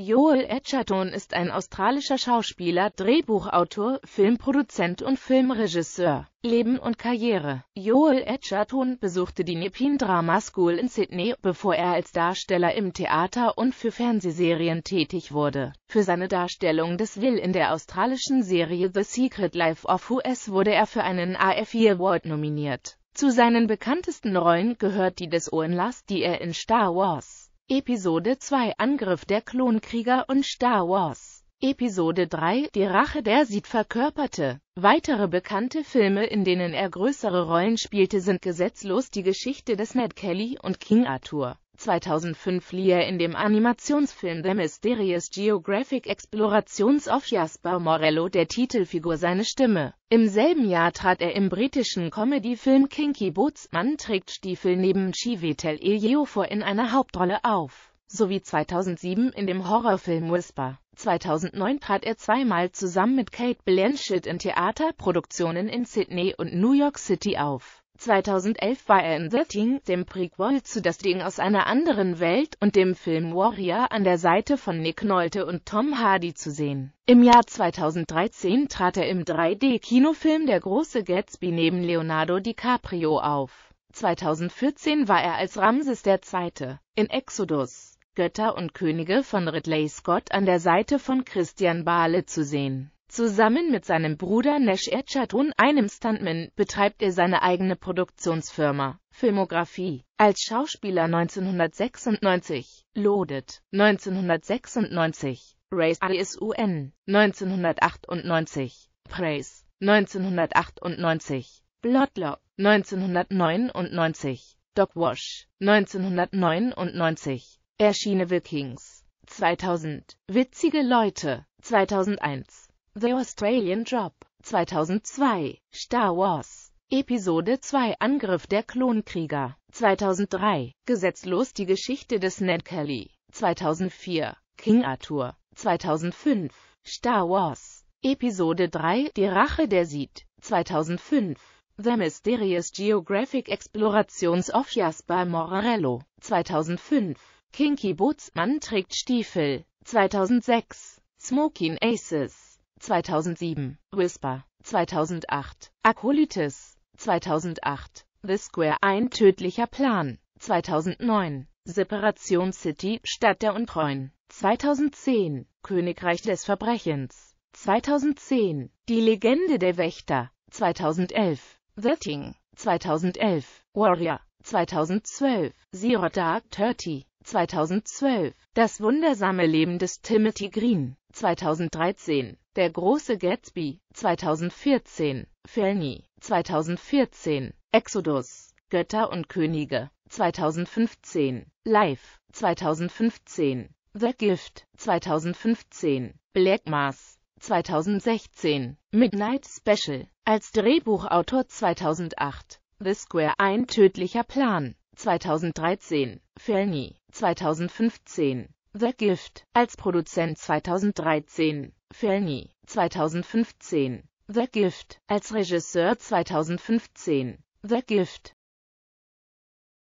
Joel Edgerton ist ein australischer Schauspieler, Drehbuchautor, Filmproduzent und Filmregisseur. Leben und Karriere Joel Edgerton besuchte die Nepean Drama School in Sydney, bevor er als Darsteller im Theater und für Fernsehserien tätig wurde. Für seine Darstellung des Will in der australischen Serie The Secret Life of US wurde er für einen AFI Award nominiert. Zu seinen bekanntesten Rollen gehört die des Owen Lass, die er in Star Wars Episode 2 Angriff der Klonkrieger und Star Wars. Episode 3 Die Rache der Sith verkörperte. Weitere bekannte Filme, in denen er größere Rollen spielte, sind Gesetzlos die Geschichte des Ned Kelly und King Arthur. 2005 lieh er in dem Animationsfilm The Mysterious Geographic Explorations of Jasper Morello der Titelfigur seine Stimme. Im selben Jahr trat er im britischen Comedy-Film Kinky Bootsmann trägt Stiefel neben Chiwetel vor in einer Hauptrolle auf sowie 2007 in dem Horrorfilm Whisper. 2009 trat er zweimal zusammen mit Kate Blanchett in Theaterproduktionen in Sydney und New York City auf. 2011 war er in The Thing, dem Prequel zu Das Ding aus einer anderen Welt und dem Film Warrior an der Seite von Nick Nolte und Tom Hardy zu sehen. Im Jahr 2013 trat er im 3D-Kinofilm Der große Gatsby neben Leonardo DiCaprio auf. 2014 war er als Ramses II. in Exodus, Götter und Könige von Ridley Scott an der Seite von Christian Bahle zu sehen. Zusammen mit seinem Bruder Nesh Erchatun, einem Stuntman, betreibt er seine eigene Produktionsfirma. Filmografie. Als Schauspieler 1996, Loaded, 1996, Race ASUN, 1998, Praise, 1998, Bloodlock, 1999, Doc Wash, 1999, Erschiene Vikings, 2000, Witzige Leute, 2001. The Australian Job 2002, Star Wars Episode 2 Angriff der Klonkrieger 2003, Gesetzlos die Geschichte des Ned Kelly 2004, King Arthur 2005, Star Wars Episode 3 Die Rache der Sied 2005, The Mysterious Geographic Explorations of Jasper Morarello 2005, Kinky Bootsmann trägt Stiefel 2006, Smoking Aces 2007, Whisper, 2008, Acolytis, 2008, The Square, ein tödlicher Plan, 2009, Separation City, Stadt der Untreuen, 2010, Königreich des Verbrechens, 2010, Die Legende der Wächter, 2011, The Thing, 2011, Warrior, 2012, Zero Dark Thirty, 2012, Das wundersame Leben des Timothy Green, 2013, Der große Gatsby 2014, Felny 2014, Exodus, Götter und Könige 2015, Life, 2015, The Gift 2015, Black Mass 2016, Midnight Special, als Drehbuchautor 2008, The Square Ein tödlicher Plan 2013, Felny 2015, The Gift als Produzent 2013, Felny 2015, The Gift als Regisseur 2015, The Gift